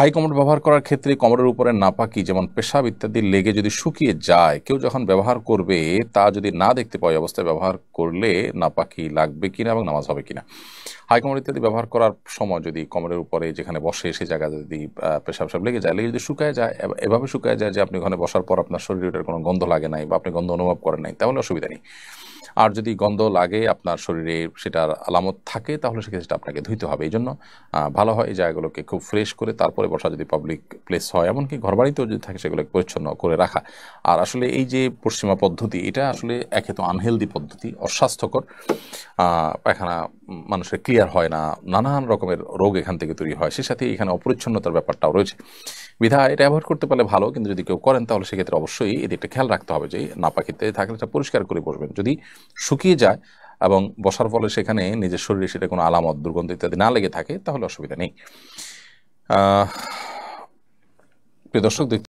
high commode ব্যবহার করার ক্ষেত্রে কমোডের উপরে নাপাকি যেমন পেশাব ইত্যাদি লেগে যদি শুকিয়ে যায় কেউ যখন ব্যবহার করবে তা যদি না দেখতে পাওয়া অবস্থায় ব্যবহার করলে নাপাকি লাগবে কিনা এবং নামাজ হবে কিনা হাই কমোড ইত্যাদি ব্যবহার করার সময় যদি কমোডের উপরে যেখানে বসে সে জায়গা যদি পেশাব সব লেগে যায় লেগে যদি শুকায় যায় এভাবে শুকায় যায় যে আপনি ওখানে বসার পর আপনার শরীরের কোনো গন্ধ লাগে নাই বা আপনি গন্ধ অনুভব করেন নাই তাহলে অসুবিধা নেই আর যদি গন্ধ লাগে আপনার শরীরে সেটার আলামত থাকে তাহলে সেক্ষেত্রে সেটা আপনাকে ধুইতে হবে এই জন্য ভালো হয় এই জায়গাগুলোকে খুব ফ্রেশ করে তারপরে বসা যদি পাবলিক প্লেস হয় এমনকি ঘরবাড়িতেও যদি থাকে সেগুলোকে পরিচ্ছন্ন করে রাখা আর আসলে এই যে পশ্চিমা পদ্ধতি এটা আসলে একে তো আনহেলদি পদ্ধতি অস্বাস্থ্যকর পায়খানা মানুষের ক্লিয়ার হয় না নানান রকমের রোগ এখান থেকে তৈরি হয় সে সাথে এখানে অপরিচ্ছন্নতার ব্যাপারটাও রয়েছে বিধায় এটা ব্যবহার করতে পারলে ভালো কিন্তু যদি কেউ করেন তাহলে সেক্ষেত্রে অবশ্যই একটা খেয়াল রাখতে হবে যে পাখিতে থাকলে এটা পরিষ্কার করে বসবেন যদি শুকিয়ে যায় এবং বসার ফলে সেখানে নিজের শরীরে সেটা কোনো আলামত দুর্গন্ধ ইত্যাদি না লেগে থাকে তাহলে অসুবিধা নেই প্রিয় দর্শক